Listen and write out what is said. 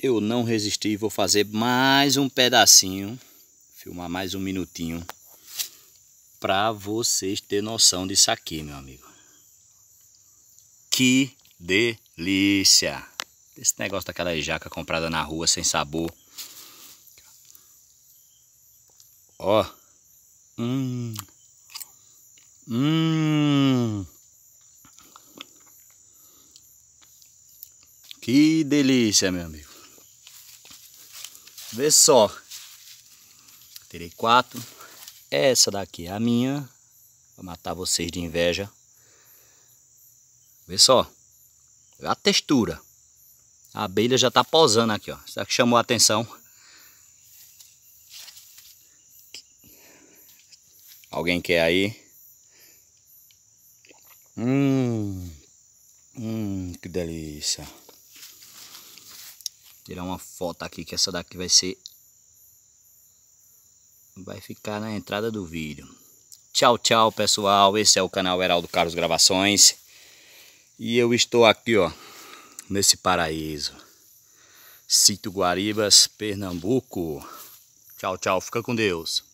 Eu não resisti, vou fazer mais um pedacinho, filmar mais um minutinho, para vocês terem noção disso aqui, meu amigo. Que delícia! Esse negócio daquela jaca comprada na rua, sem sabor. Ó. Hum. Hum. Que delícia, meu amigo. Vê só. Tirei quatro. Essa daqui é a minha. Vou matar vocês de inveja. Vê só. A textura. A abelha já tá posando aqui, ó. será que chamou a atenção. Alguém quer aí? Hum, hum, que delícia tirar uma foto aqui que essa daqui vai ser vai ficar na entrada do vídeo tchau tchau pessoal esse é o canal Heraldo Carlos Gravações e eu estou aqui ó nesse paraíso Sítio Guaribas Pernambuco tchau tchau fica com Deus